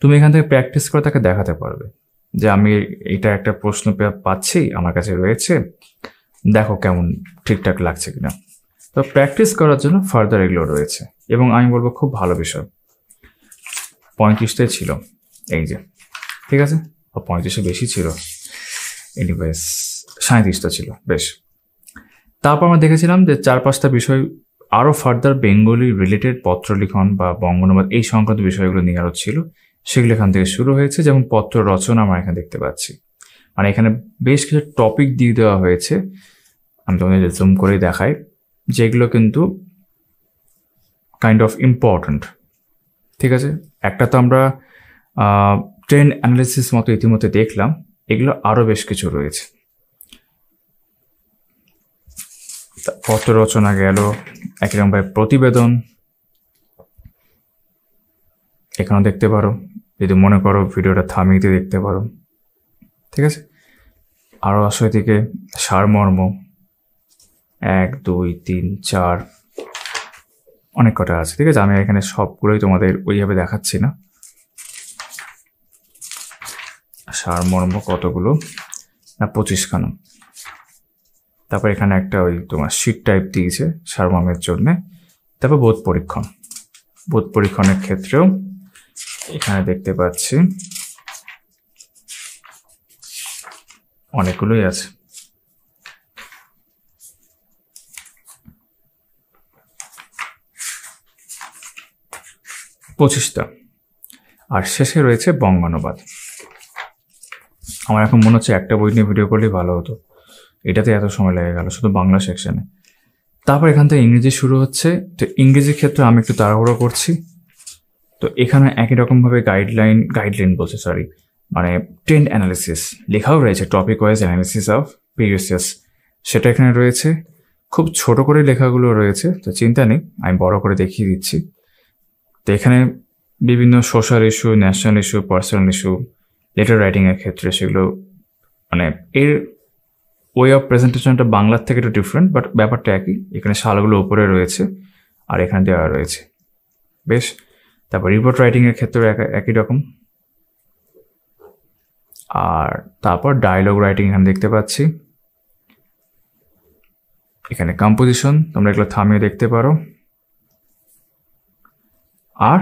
তুমি এখান থেকে প্র্যাকটিস করে তাকে দেখাতে পারবে যে আমি এটা একটা প্রশ্ন পাচ্ছি আমার কাছে রয়েছে দেখো কেমন ঠিকঠাক লাগছে কিনা তো প্র্যাকটিস করার জন্য ফার্দার এগুলো রয়েছে এবং আমি বলবো খুব ভালো বিষয় পঁয়ত্রিশটাই ছিল এই যে ঠিক আছে পঁয়ত্রিশে বেশি ছিল এনিওয়েস সাঁত্রিশটা ছিল বেশ তারপর আমরা দেখেছিলাম যে চার পাঁচটা বিষয় আরও ফার্দার বেঙ্গলি রিলেটেড পত্র লিখন বা বঙ্গনবাদ এই সংক্রান্ত বিষয়গুলো নিয়ে আরও ছিল সেগুলো এখান থেকে শুরু হয়েছে যেমন পত্র রচনা আমরা এখানে দেখতে পাচ্ছি মানে এখানে বেশ কিছু টপিক দিয়ে দেওয়া হয়েছে আমি তোমাদের জুম করে দেখাই যেগুলো কিন্তু কাইন্ড অফ ইম্পর্ট্যান্ট ঠিক আছে একটা তো আমরা ট্রেন অ্যানালিসিস মতো ইতিমধ্যে দেখলাম এগুলো আরও বেশ কিছু রয়েছে পত্র রচনা গেল একই প্রতিবেদন এখানেও দেখতে পারো যদি মনে করো ভিডিওটা থামিয়ে দেখতে পারো ঠিক আছে আরও আসো এদিকে সারমর্ম এক দুই তিন চার অনেক কটা আছে ঠিক আছে আমি এখানে সবগুলোই তোমাদের ওইভাবে দেখাচ্ছি না সারমর্ম কতগুলো না পঁচিশ খান তারপর এখানে একটা ওই তোমার শিট টাইপ দিয়েছে সারমর্মের জন্যে তারপর বোধ পরীক্ষণ বোধ পরীক্ষণের ক্ষেত্রেও এখানে দেখতে পাচ্ছি অনেকগুলোই আছে পঁচিশটা আর শেষে রয়েছে বঙ্গানুবাদ আমার এখন মনে হচ্ছে একটা বই নিয়ে ভিডিও করলেই ভালো হতো এটাতে এত সময় লেগে গেল শুধু বাংলা সেকশানে তারপর এখান থেকে ইংরেজি শুরু হচ্ছে তো ইংরেজির ক্ষেত্রে আমি একটু তাড়াহুড়ো করছি তো এখানে একই রকমভাবে গাইডলাইন গাইডলাইন বলছে সরি মানে ট্রেন্ড অ্যানালিসিস লেখাও রয়েছে topic wise analysis of previous সেটা এখানে রয়েছে খুব ছোট করে লেখাগুলো রয়েছে তো চিন্তা নেই আমি বড় করে দেখিয়ে দিচ্ছি তো এখানে বিভিন্ন social issue national issue personal issue letter রাইটিংয়ের ক্ষেত্রে সেগুলো মানে এর ওয়ে অফ প্রেজেন্টেশনটা বাংলার থেকে একটু ডিফারেন্ট বাট ব্যাপারটা একই এখানে শালগুলো ওপরে রয়েছে আর এখানে দেওয়া রয়েছে বেশ তারপর রিপোর্ট রাইটিংয়ের ক্ষেত্রে একই রকম আর তারপর ডায়লগ রাইটিং এখানে দেখতে পাচ্ছি এখানে কম্পোজিশন তোমরা এগুলো থামিয়ে দেখতে পারো আর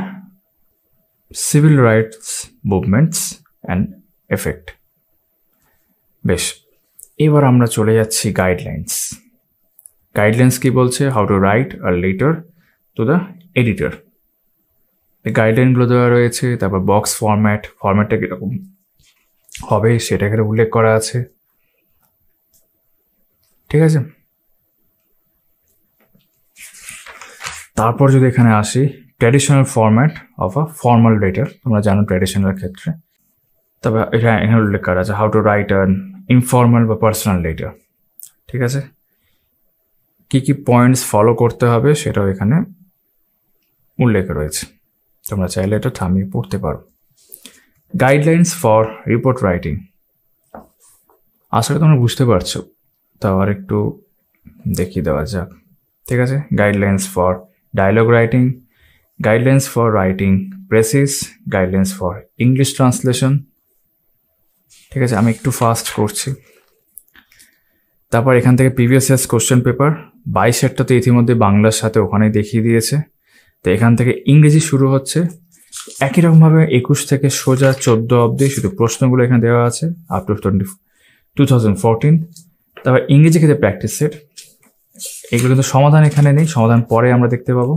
civil rights movements and effect বেশ এবার আমরা চলে যাচ্ছি গাইডলাইন্স গাইডলাইন্স কি বলছে হাউ টু রাইট আর লেটার টু দ্য এডিটার গাইডলাইনগুলো দেওয়া রয়েছে তারপর বক্স ফরম্যাট ফরম্যাটটা কীরকম হবে সেটা এখানে উল্লেখ করা আছে ঠিক আছে তারপর যদি এখানে আসি traditional format of a formal letter তোমরা জানো ট্র্যাডিশনাল ক্ষেত্রে তবে এটা এখানে উল্লেখ করা আছে how to write an informal বা পার্সোনাল লেটার ঠিক আছে কি কি পয়েন্টস ফলো করতে হবে সেটাও এখানে উল্লেখ রয়েছে তোমরা চাইলে এটা থামিয়ে পড়তে পারো গাইডলাইন্স ফর রিপোর্ট রাইটিং আসলে তোমরা বুঝতে পারছো তাও আর একটু দেখিয়ে দেওয়া যাক ঠিক আছে guidelines for dialogue writing guidelines for writing precis guidelines for English translation ঠিক আছে আমি একটু ফাস্ট করছি তারপর এখান থেকে প্রিভিয়াস ইয়ার্স কোশ্চেন পেপার বাইশ তো ইতিমধ্যে বাংলার সাথে ওখানেই দেখিয়ে দিয়েছে তো এখান থেকে ইংরেজি শুরু হচ্ছে একই রকমভাবে একুশ থেকে সোজা চোদ্দ অবধি শুধু প্রশ্নগুলো এখানে দেওয়া আছে up to twenty two thousand fourteen তারপর ইংরেজি ক্ষেত্রে প্র্যাকটিস সেট এগুলো কিন্তু সমাধান এখানে নেই সমাধান পরে আমরা দেখতে পাবো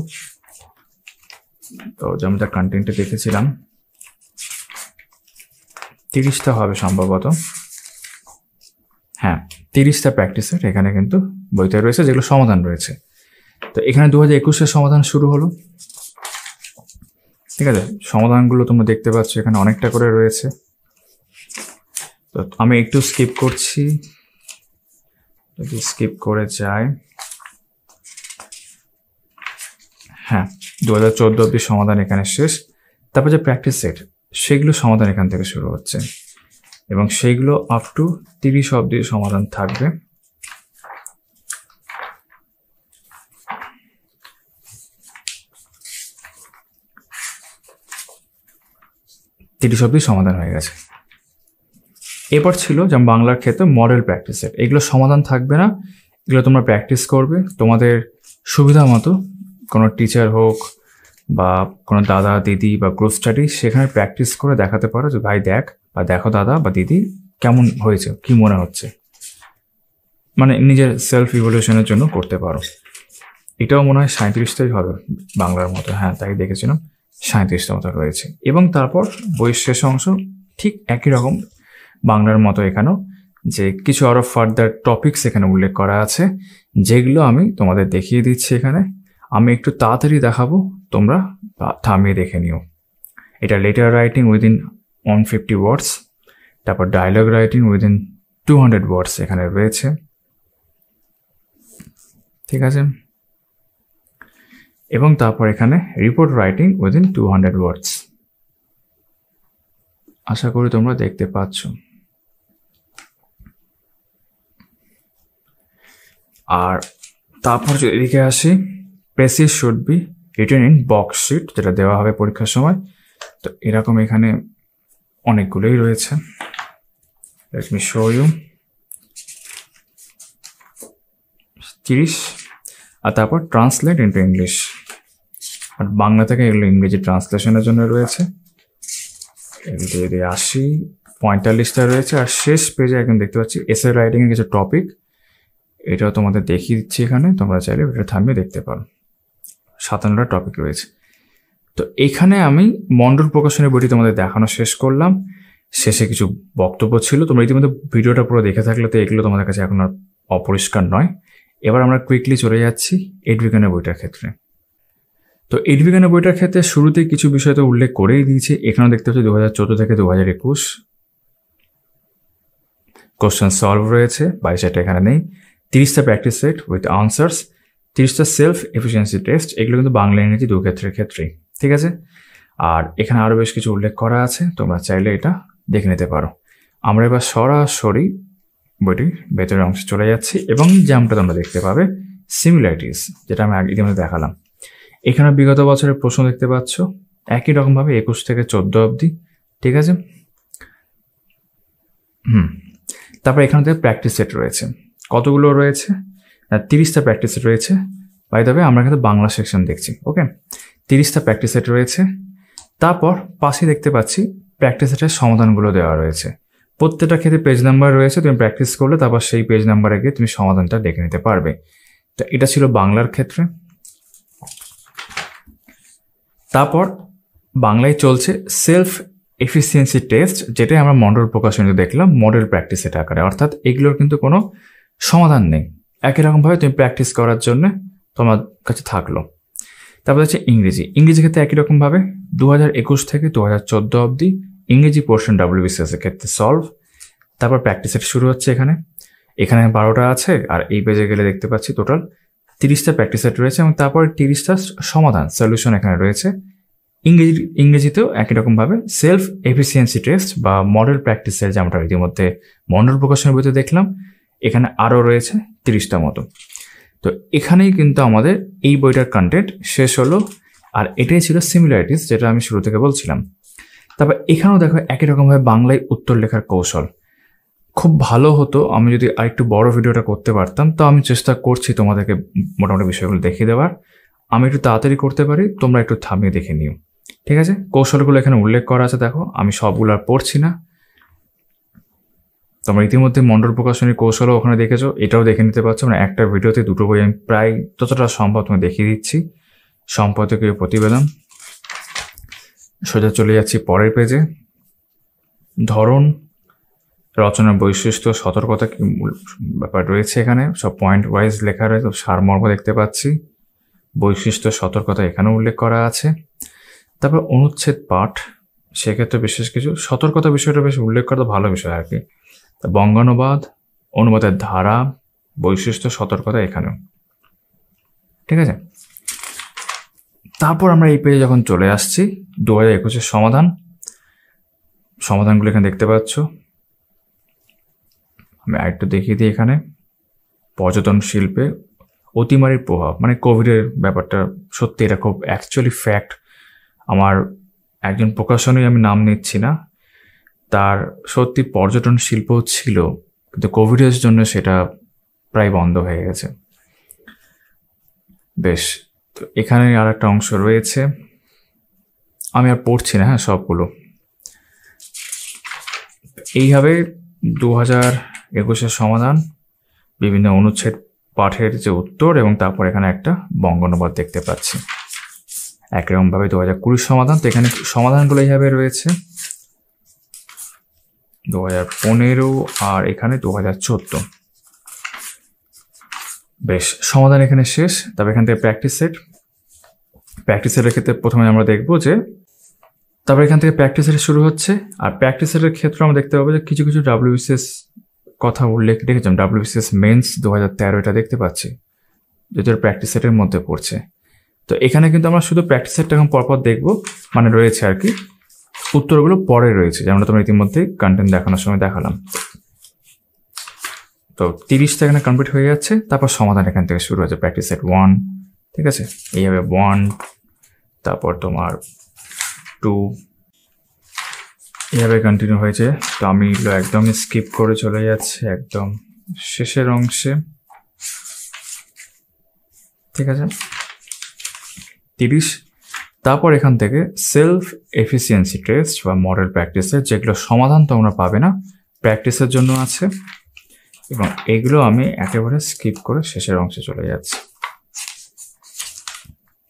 তো যেমন তার কন্টেন্টে দেখেছিলাম তিরিশটা হবে সম্ভবত হ্যাঁ তিরিশটা প্র্যাকটিস সেট এখানে কিন্তু বইতে রয়েছে যেগুলো সমাধান রয়েছে তো এখানে দু হাজার একুশের সমাধান শুরু হলো ঠিক আছে সমাধানগুলো তোমরা দেখতে পাচ্ছ এখানে অনেকটা করে রয়েছে তো আমি একটু স্কিপ করছি যদি স্কিপ করে যায় হ্যাঁ দু হাজার চোদ্দ অব্দি সমাধান এখানে শেষ তারপর যে প্র্যাকটিস সেট সেগুলো সমাধান এখান থেকে শুরু হচ্ছে এবং সেইগুলো আপ টু তিরিশ অব্দি সমাধান থাকবে তিরিশ সবই সমাধান হয়ে গেছে এরপর ছিল যেমন বাংলার ক্ষেত্রে মডেল প্র্যাকটিসের এগুলো সমাধান থাকবে না এগুলো তোমরা প্র্যাকটিস করবে তোমাদের সুবিধা মতো কোনো টিচার হোক বা কোনো দাদা দিদি বা গ্রুপ স্টাডি সেখানে প্র্যাকটিস করে দেখাতে পারো যে ভাই দেখ বা দেখো দাদা বা দিদি কেমন হয়েছে কি মনে হচ্ছে মানে নিজের সেলফ ইভলিউশনের জন্য করতে পারো এটাও মনে হয় সাঁত্রিশটাই হবে বাংলার মতো হ্যাঁ তাই দেখেছিলাম সাঁত্রিশটা মতো রয়েছে এবং তারপর বইয়ের শেষ অংশ ঠিক একই রকম বাংলার মতো এখানেও যে কিছু আরও ফার্দার টপিকস এখানে উল্লেখ করা আছে যেগুলো আমি তোমাদের দেখিয়ে দিচ্ছি এখানে আমি একটু তাড়াতাড়ি দেখাবো তোমরা থামিয়ে দেখে নিও এটা letter writing within one fifty words তারপর dialogue writing within two hundred words এখানে রয়েছে ঠিক আছে এবং তারপর এখানে report writing within two hundred words আশা করি তোমরা দেখতে পাচ্ছ আর তারপর এদিকে আসি precis should be written in box sheet যেটা দেওয়া হবে পরীক্ষার সময় তো এরকম এখানে অনেকগুলোই রয়েছে লেট মি শো ইউ তিরিশ আর তারপর ট্রান্সলেট ইন্টু ইংলিশ আর বাংলা থেকে এগুলো ইংরেজি ট্রান্সলেশনের জন্য রয়েছে যদি আসি পঁয়তাল্লিশটা রয়েছে আর শেষ পেজে এখন দেখতে পাচ্ছি এসে রাইটিং এর কিছু টপিক এটাও তোমাদের দেখিয়ে দিচ্ছি এখানে তোমরা চাইলে এটা থামিয়ে দেখতে পারো সাতান্নটা টপিক রয়েছে তো এখানে আমি মণ্ডল প্রকাশনী বইটি তোমাদের দেখানো শেষ করলাম শেষে কিছু বক্তব্য ছিল তোমরা ইতিমধ্যে ভিডিওটা পুরো দেখে থাকলে তো এগুলো তোমাদের কাছে এখন আর অপরিষ্কার নয় এবার আমরা কুইকলি চলে যাচ্ছি এডভিকানের বইটার ক্ষেত্রে তো বিজ্ঞানের বইটার ক্ষেত্রে শুরুতে কিছু বিষয় তো উল্লেখ করেই দিয়েছে এখানে দেখতে পাচ্ছি দু হাজার চোদ্দো থেকে দু হাজার একুশ কোশ্চেন সলভ রয়েছে বাইশটা এখানে নেই তিরিশটা প্র্যাকটিস সেট উইথ আনসার্স তিরিশটা সেলফ এফিসিয়েন্সি টেস্ট এগুলো কিন্তু বাংলা ইংরেজি দু ক্ষেত্রের ক্ষেত্রেই ঠিক আছে আর এখানে আরও বেশ কিছু উল্লেখ করা আছে তোমরা চাইলে এটা দেখে নিতে পারো আমরা এবার সরাসরি বইটির ভেতরের অংশে চলে যাচ্ছি এবং জ্যামটা তোমরা দেখতে পাবে সিমিলারিটিস যেটা আমি ইতিমধ্যে দেখালাম এখানে বিগত বছরের প্রশ্ন দেখতে পাচ্ছ একই রকমভাবে একুশ থেকে চোদ্দ অবধি ঠিক আছে হুম তারপর এখানে প্র্যাকটিস সেট রয়েছে কতগুলো রয়েছে তিরিশটা প্র্যাকটিস সেট রয়েছে বাই তবে আমরা এখানে বাংলা সেকশন দেখছি ওকে তিরিশটা প্র্যাকটিস সেট রয়েছে তারপর পাশে দেখতে পাচ্ছি প্র্যাকটিস সেটের সমাধানগুলো দেওয়া রয়েছে প্রত্যেকটা ক্ষেত্রে পেজ নাম্বার রয়েছে তুমি প্র্যাকটিস করলে তারপর সেই পেজ নাম্বারে গিয়ে তুমি সমাধানটা দেখে নিতে পারবে তা এটা ছিল বাংলার ক্ষেত্রে তারপর বাংলায় চলছে সেলফ এফিসিয়েন্সি টেস্ট যেটাই আমরা মডেল প্রকাশনীতে দেখলাম মডেল প্র্যাকটিস এটা আকারে অর্থাৎ এগুলোর কিন্তু কোনো সমাধান নেই একই রকমভাবে তুমি প্র্যাকটিস করার জন্য তোমার কাছে থাকলো তারপর হচ্ছে ইংরেজি ইংরেজি ক্ষেত্রে একই রকমভাবে দু হাজার একুশ থেকে দু হাজার চোদ্দো অবধি ইংরেজি পোর্শন ডাব্লিউবিসিএসের ক্ষেত্রে সলভ তারপর প্র্যাকটিসের শুরু হচ্ছে এখানে এখানে বারোটা আছে আর এই পেজে গেলে দেখতে পাচ্ছি টোটাল তিরিশটা প্র্যাকটিস সেট রয়েছে এবং তারপরে তিরিশটা সমাধান সলিউশন এখানে রয়েছে ইংরেজি ইংরেজিতেও একই রকমভাবে সেলফ এফিসিয়েন্সি টেস্ট বা মডেল প্র্যাকটিসের যে আমরা ইতিমধ্যে মন্ডল প্রকাশনের বইতে দেখলাম এখানে আরও রয়েছে তিরিশটা মতো তো এখানেই কিন্তু আমাদের এই বইটার কন্টেন্ট শেষ হলো আর এটাই ছিল সিমিলারিটিস যেটা আমি শুরু থেকে বলছিলাম তারপর এখানেও দেখো একই রকমভাবে বাংলায় উত্তর লেখার কৌশল খুব ভালো হতো আমি যদি আরেকটু বড় ভিডিওটা করতে পারতাম তো আমি চেষ্টা করছি তোমাদেরকে মোটামুটি বিষয়গুলো দেখিয়ে দেওয়ার আমি একটু তাড়াতাড়ি করতে পারি তোমরা একটু থামিয়ে দেখে নিও ঠিক আছে কৌশলগুলো এখানে উল্লেখ করা আছে দেখো আমি সবগুলো আর পড়ছি না তোমরা ইতিমধ্যে মণ্ডল প্রকাশনীর কৌশলও ওখানে দেখেছো এটাও দেখে নিতে পারছো মানে একটা ভিডিওতে দুটো বই আমি প্রায় ততটা সম্ভব তোমায় দেখিয়ে দিচ্ছি সম্পাদকীয় প্রতিবেদন সোজা চলে যাচ্ছি পরের পেজে ধরন রচনার বৈশিষ্ট্য সতর্কতা কি ব্যাপার রয়েছে এখানে সব পয়েন্ট ওয়াইজ লেখা রয়েছে সারমর্ম দেখতে পাচ্ছি বৈশিষ্ট্য সতর্কতা এখানেও উল্লেখ করা আছে তারপর অনুচ্ছেদ পাঠ সেক্ষেত্রে বিশেষ কিছু সতর্কতা বিষয়টা বেশ উল্লেখ করা ভালো বিষয় আর কি বঙ্গানুবাদ অনুবাদের ধারা বৈশিষ্ট্য সতর্কতা এখানেও ঠিক আছে তারপর আমরা এই পেজে যখন চলে আসছি দু হাজার একুশের সমাধান সমাধানগুলো এখানে দেখতে পাচ্ছ আমি আরেকটু দেখিয়ে দিই এখানে পর্যটন শিল্পে অতিমারির প্রভাব মানে কোভিডের ব্যাপারটা সত্যি এটা খুব অ্যাকচুয়ালি ফ্যাক্ট আমার একজন প্রকাশনী আমি নাম নিচ্ছি না তার সত্যি পর্যটন শিল্প ছিল কিন্তু কোভিডের জন্য সেটা প্রায় বন্ধ হয়ে গেছে বেশ তো এখানে আর একটা অংশ রয়েছে আমি আর পড়ছি না হ্যাঁ সবগুলো এইভাবে দু হাজার একুশের সমাধান বিভিন্ন অনুচ্ছেদ পাঠের যে উত্তর এবং তারপর এখানে একটা বঙ্গানুবাদ দেখতে পাচ্ছি একরকমভাবে দু হাজার কুড়ির সমাধান তো এখানে সমাধানগুলো এইভাবে রয়েছে দু হাজার পনেরো আর এখানে দু হাজার চোদ্দ বেশ সমাধান এখানে শেষ তবে এখান থেকে প্র্যাকটিস সেট প্র্যাকটিস সেটের ক্ষেত্রে প্রথমে আমরা দেখব যে তারপর এখান থেকে প্র্যাকটিস সেট শুরু হচ্ছে আর প্র্যাকটিস সেটের ক্ষেত্রে আমরা দেখতে পাবো যে কিছু কিছু ডাব্লিউসিএস কথা উল্লেখ রেখেছেন ডাব্লিউবিসিএস মেন্স দু হাজার তেরো এটা দেখতে পাচ্ছি যেটার প্র্যাকটিস সেটের মধ্যে পড়ছে তো এখানে কিন্তু আমরা শুধু প্র্যাকটিস সেটটা এখন পরপর দেখবো মানে রয়েছে আর কি উত্তরগুলো পরে রয়েছে যেমনটা তোমরা ইতিমধ্যে কন্টেন্ট দেখানোর সময় দেখালাম তো তিরিশটা এখানে কমপ্লিট হয়ে যাচ্ছে তারপর সমাধান এখান থেকে শুরু হয়েছে প্র্যাকটিস সেট ওয়ান ঠিক আছে এইভাবে ওয়ান তারপর তোমার টু এভাবে কন্টিনিউ হয়েছে তো আমি এগুলো একদম স্কিপ করে চলে যাচ্ছে একদম শেষের অংশে ঠিক আছে তিরিশ তারপর এখান থেকে সেলফ এফিসিয়েন্সি টেস্ট বা মডেল প্র্যাকটিসের যেগুলো সমাধান তোমরা পাবে না প্র্যাকটিসের জন্য আছে এবং এগুলো আমি একেবারে স্কিপ করে শেষের অংশে চলে যাচ্ছি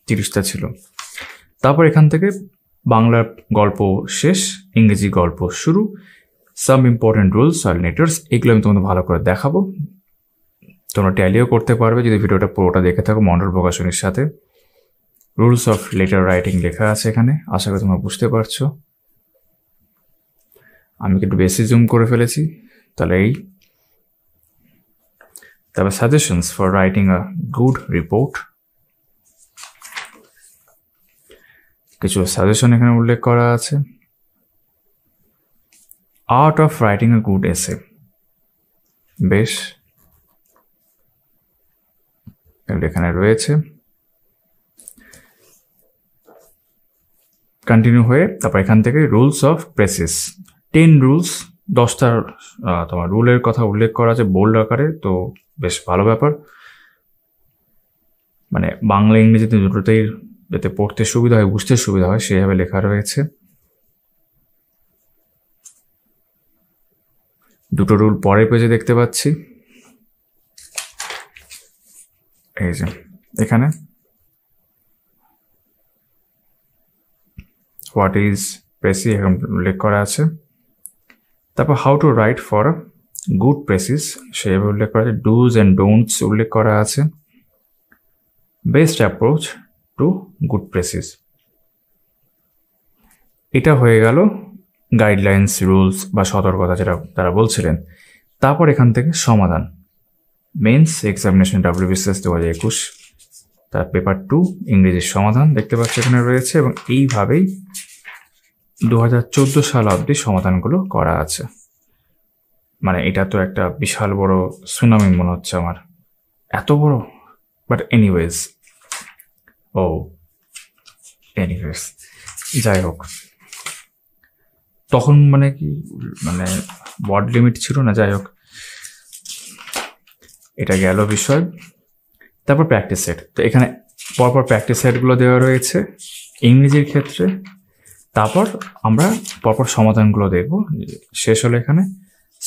তিরিশটা ছিল তারপর এখান থেকে বাংলার গল্প শেষ ইংরেজি গল্প শুরু সাম ইম্পর্টেন্ট রুলস আর নেটার্স এগুলো আমি তোমাদের ভালো করে দেখাবো তোমরা ট্যালিও করতে পারবে যদি ভিডিওটা পুরোটা দেখে থাকো মন্ডল প্রকাশনীর সাথে রুলস অফ লেটার রাইটিং লেখা আছে এখানে আশা করি তোমরা বুঝতে পারছো আমি একটু বেশি জুম করে ফেলেছি তাহলে এই তারপর suggestions for writing a good report কিছু সাজেশন এখানে উল্লেখ করা আছে art of writing a good essay বেশ এখানে রয়েছে কন্টিনিউ হয়ে তারপর এখান থেকে rules of precis ten rules দশটা তোমার রুলের কথা উল্লেখ করা আছে বোল্ড আকারে তো বেশ ভালো ব্যাপার মানে বাংলা ইংরেজিতে দুটোতেই যাতে পড়তে সুবিধা হয় বুঝতে সুবিধা হয় সেইভাবে লেখা রয়েছে দুটো রুল পরের পেজে দেখতে পাচ্ছি এই যে এখানে হোয়াট ইজ প্রেসি এখন উল্লেখ করা আছে তারপর how to write for good precis সেভাবে উল্লেখ করা আছে ডুজ অ্যান্ড ডোন্টস উল্লেখ করা আছে best approach to good precis এটা হয়ে গেল গাইডলাইন্স রুলস বা সতর্কতা যেটা তারা বলছিলেন তারপর এখান থেকে সমাধান মেন্স এক্সামিনেশন ডাব্লিউবিসিএস দু হাজার একুশ তার পেপার টু ইংরেজির সমাধান দেখতে পাচ্ছি এখানে রয়েছে এবং এইভাবেই দু হাজার চোদ্দো সাল অবধি সমাধানগুলো করা আছে মানে এটা তো একটা বিশাল বড় সুনামি মনে হচ্ছে আমার এত বড় বাট এনিওয়েজ ও এনিওয়েজ যাই হোক তখন মানে কি মানে ওয়ার্ড লিমিট ছিল না যাই হোক এটা গেল বিষয় তারপর প্র্যাকটিস সেট তো এখানে পরপর প্র্যাকটিস সেটগুলো দেওয়া রয়েছে ইংরেজির ক্ষেত্রে তারপর আমরা পরপর সমাধানগুলো দেখব শেষ হলো এখানে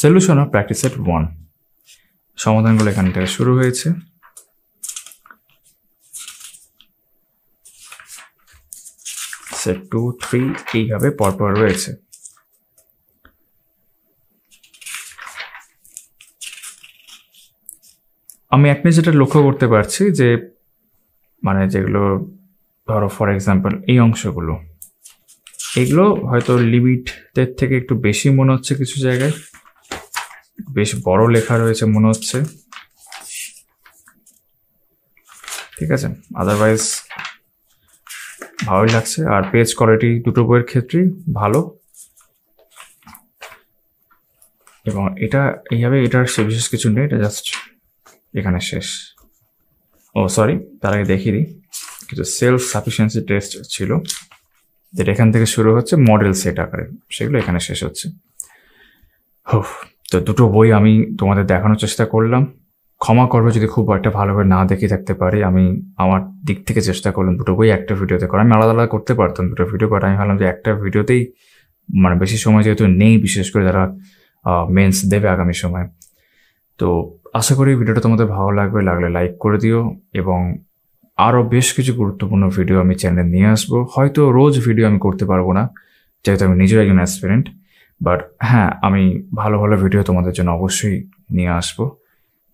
solution of practice set one সমাধানগুলো এখান থেকে শুরু হয়েছে সেট টু থ্রি এইভাবে পরপর রয়েছে আমি আপনি যেটা লক্ষ্য করতে পারছি যে মানে যেগুলো ধরো ফর এক্সাম্পল এই অংশগুলো এগুলো হয়তো লিমিটের থেকে একটু বেশি মনে হচ্ছে কিছু জায়গায় বেশ বড় লেখা রয়েছে মনে হচ্ছে ঠিক আছে আদারওয়াইজ ভালোই লাগছে আর পেজ কোয়ালিটি দুটো বইয়ের ক্ষেত্রেই ভালো এবং এটা এইভাবে এটার সে বিশেষ কিছু নেই এটা জাস্ট এখানে শেষ ও সরি তার আগে দেখি দিই কিছু সেলফ সাফিসিয়েন্সি টেস্ট ছিল যেটা এখান থেকে শুরু হচ্ছে মডেল সেট আকারে সেগুলো এখানে শেষ হচ্ছে হো তো দুটো বই আমি তোমাদের দেখানোর চেষ্টা করলাম ক্ষমা করবে যদি খুব একটা ভালোভাবে না দেখে থাকতে পারি আমি আমার দিক থেকে চেষ্টা করলাম দুটো বই একটা ভিডিওতে করা আমি আলাদা আলাদা করতে পারতাম দুটো ভিডিও করে আমি ভাবলাম যে একটা ভিডিওতেই মানে বেশি সময় যেহেতু নেই বিশেষ করে যারা মেন্স দেবে আগামী সময় তো আশা করি ভিডিওটা তোমাদের ভালো লাগবে লাগলে লাইক করে দিও এবং আরও বেশ কিছু গুরুত্বপূর্ণ ভিডিও আমি চ্যানেলে নিয়ে আসবো হয়তো রোজ ভিডিও আমি করতে পারবো না যেহেতু আমি নিজেও একজন অ্যাসপিরেন্ট বাট হ্যাঁ আমি ভালো ভালো ভিডিও তোমাদের জন্য অবশ্যই নিয়ে আসবো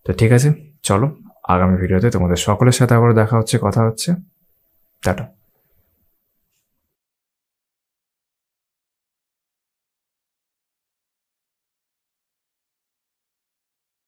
তো ঠিক আছে চলো আগামী ভিডিওতে তোমাদের সকলের সাথে আবার দেখা হচ্ছে কথা হচ্ছে টাটা